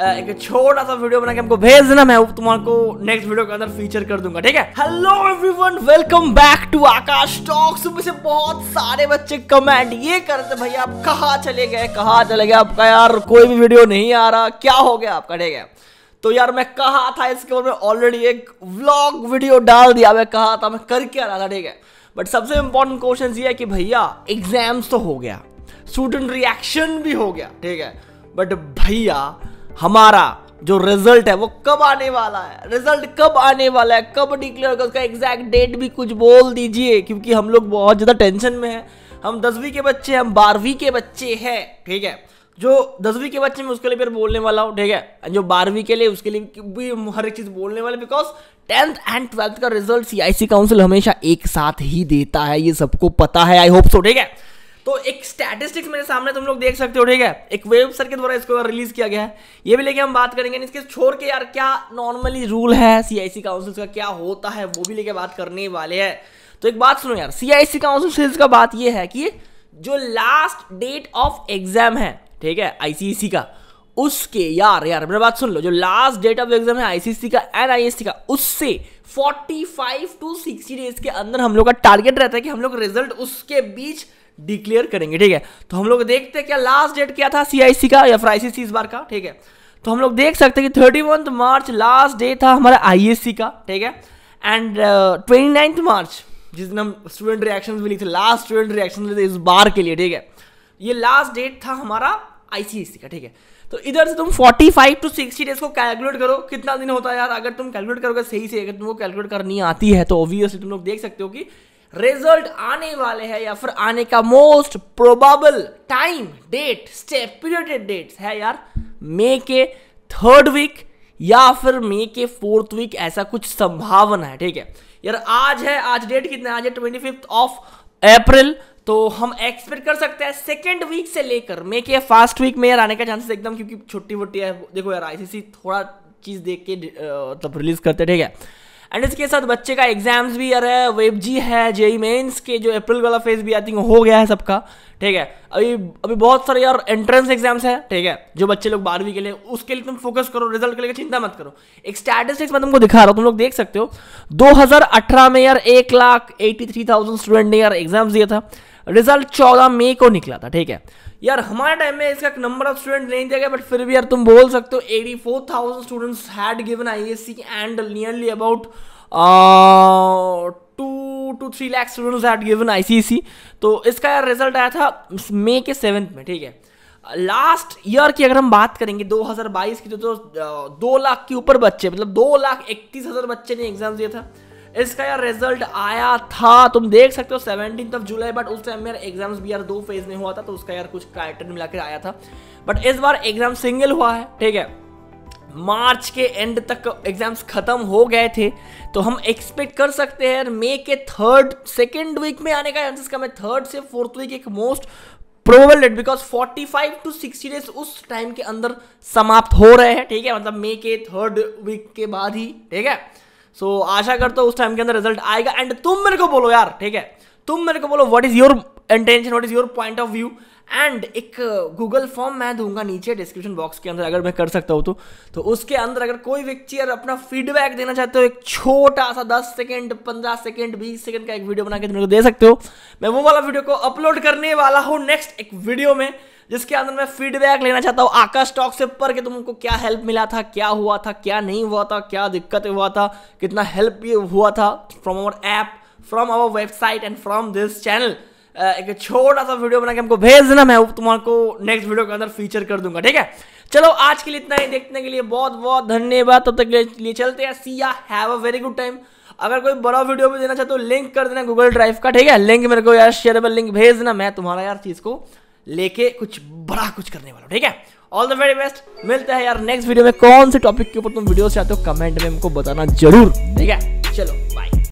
एक छोटा सा वीडियो बना के हमको भेजना मैं तुम्हारे नेक्स्ट वीडियो के अंदर फीचर कर दूंगा ठीक है hello everyone welcome back to Akash talks से बहुत सारे बच्चे कमेंट ये करते भाई आप कहा चले गए कहा चले गए आपका यार कोई भी वीडियो नहीं आ रहा क्या हो गया आपका ठीक है तो यार मैं कहा था इसके ऊपर ऑलरेडी एक व्लॉग वीडियो डाल दिया मैं कहा था मैं करके आ रहा था ठीक है बट सबसे इंपॉर्टेंट क्वेश्चन ये है कि भैया एग्जाम्स तो हो गया स्टूडेंट रिएक्शन भी हो गया ठीक है बट भैया हमारा जो रिजल्ट है वो कब आने वाला है रिजल्ट कब आने वाला है कब डिक्लेयर होगा उसका एग्जैक्ट डेट भी कुछ बोल दीजिए क्योंकि हम लोग बहुत ज़्यादा टेंशन में हैं हम दसवीं के बच्चे हम बारहवीं के बच्चे हैं ठीक है जो दसवीं के बच्चे में उसके लिए फिर बोलने वाला हूँ ठीक है जो बारहवीं के लिए उसके लिए भी हर एक चीज़ बोलने वाले बिकॉज टेंथ एंड ट्वेल्थ का रिजल्ट सी काउंसिल हमेशा एक साथ ही देता है ये सबको पता है आई होप सो ठीक है तो एक स्टैटिस्टिक्स मेरे सामने तुम लोग देख सकते हो ठीक है एक वेब सर के द्वारा इसको रिलीज किया गया है ये भी लेके हम बात करेंगे इसके छोड़ के यार क्या नॉर्मली रूल है सीआईसी काउंसिल का क्या होता है वो भी लेके बात करने वाले हैं तो एक बात सुनो यार सीआईसी काउंसिल्स का बात ये है कि जो लास्ट डेट ऑफ एग्जाम है ठीक है आईसीसी e का उसके यार यार मेरी बात सुन लो जो लास्ट डेट ऑफ एग्जाम है आईसीसी e का एंड आईएससी का उससे 45 टू 60 डेज के अंदर हम लोग का टारगेट रहता है कि हम लोग रिजल्ट उसके बीच डिक्लेयर करेंगे ठीक है तो हम लोग देखते हैं क्या लास्ट डेट क्या था सीआईसी का या फिर आईसीसी इस बार का ठीक है तो हम लोग देख सकते हैं कि थर्टी मार्च लास्ट डे था हमारा आईएससी का ठीक है एंड ट्वेंटी uh, मार्च जिस दिन हम स्टूडेंट रिएक्शन भी लिखे लास्ट स्टूडेंट रिएक्शन इस बार के लिए ठीक है ये लास्ट डेट था हमारा आईसीएससी का ठीक है तो इधर से तुम 45 टू 60 डेज को कैलकुलेट करो कितना दिन होता है यार अगर तुम कैलकुलेट करोगे सही से अगर तुमको कैलकुलेट करनी आती है तो ऑब्वियसली तुम लोग देख सकते हो कि रिजल्ट आने वाले हैं या फिर आने का most probable time date step पीरियडेड डेट है यार मे के थर्ड वीक या फिर मे के फोर्थ वीक ऐसा कुछ संभावना है ठीक है यार आज है आज डेट कितना आज है ट्वेंटी फिफ्थ ऑफ अप्रैल तो हम एक्सपेक्ट कर सकते हैं सेकेंड वीक से लेकर मे के फास्ट वीक में यार आने का चांसेस एकदम क्योंकि छुट्टी वुट्टी है देखो यार आईसीसी थोड़ा चीज़ देख के तब मतलब रिलीज करते ठीक है एंड इसके साथ बच्चे का एग्जाम्स भी यार है वेब जी है जेई मेन्स e e के जो अप्रैल वाला फेज भी आई थिंक हो गया है सबका ठीक है अभी अभी बहुत सारे यार एंट्रेंस एग्जाम्स है ठीक है जो बच्चे लोग बारहवीं के लिए उसके लिए तुम फोकस करो रिजल्ट के लिए चिंता मत करो एक स्टैटिस्टिक्स मैं तुमको दिखा रहा हूँ तुम लोग देख सकते हो 2018 में यार एक lakh eighty three thousand student ने यार एग्जाम्स दिया था रिजल्ट चौदह मई को निकला था ठीक है यार हमारे टाइम में इसका नंबर ऑफ स्टूडेंट नहीं दिया गया बट फिर भी यार तुम बोल सकते हो eighty four thousand students had given I S C and nearly about two two three lakh students had given I C C तो इसका यार रिजल्ट आया था मे के सेवन्थ में ठीक है लास्ट ईयर की अगर हम बात करेंगे 2022 की तो, तो दो लाख के ऊपर बच्चे मतलब दो लाख इकतीस हज़ार बच्चे ने एग्जाम दिया था इसका यार रिजल्ट आया था तुम देख सकते हो सेवनटीन ऑफ जुलाई बट उस टाइम मेरा एग्जाम्स भी यार दो फेज में हुआ था तो उसका यार कुछ क्राइटेरियन मिलाकर आया था बट इस बार एग्जाम सिंगल हुआ है ठीक है मार्च के एंड तक एग्जाम्स खत्म हो गए थे तो हम एक्सपेक्ट कर सकते हैं मे के थर्ड सेकेंड वीक में आने का चांसेस कम है थर्ड से फोर्थ वीक एक most probable date because 45 to 60 days उस टाइम के अंदर समाप्त हो रहे हैं ठीक है मतलब मे के थर्ड वीक के बाद ही ठीक है सो so, आशा करता हूँ उस टाइम के अंदर रिजल्ट आएगा एंड तुम मेरे को बोलो यार ठीक है तुम मेरे को बोलो what is your intention what is your point of view and एक गूगल uh, फॉर्म मैं दूंगा नीचे डिस्क्रिप्शन बॉक्स के अंदर अगर मैं कर सकता हूँ तो तो उसके अंदर अगर कोई व्यक्ति अगर अपना फीडबैक देना चाहते हो एक छोटा सा 10 सेकेंड 15 सेकेंड 20 सेकेंड का एक वीडियो बना के तुम लोग दे सकते हो मैं वो वाला वीडियो को अपलोड करने वाला हूँ नेक्स्ट एक वीडियो में जिसके अंदर मैं फीडबैक लेना चाहता हूँ आकाश स्टॉक से पर कि तुमको क्या हेल्प मिला था क्या हुआ था क्या नहीं हुआ था क्या दिक्कत हुआ था कितना हेल्प हुआ था from our app from our website and from this channel एक छोटा सा वीडियो बना के हमको भेज देना मैं तुम्हारे नेक्स्ट वीडियो के अंदर फीचर कर दूंगा ठीक है चलो आज के लिए इतना ही देखने के लिए बहुत बहुत धन्यवाद तब तो तक के लिए चलते हैं see ya have a very good time अगर कोई बड़ा वीडियो भी देना चाहते हो तो लिंक कर देना गूगल ड्राइव का ठीक है लिंक मेरे को यार शेयरेबल लिंक भेज देना मैं तुम्हारा यार चीज़ को लेके कुछ बड़ा कुछ करने वाला ठीक है ऑल द वेरी बेस्ट मिलते हैं यार नेक्स्ट वीडियो में कौन से टॉपिक के ऊपर तुम वीडियो चाहते हो कमेंट में हमको बताना जरूर ठीक है चलो बाय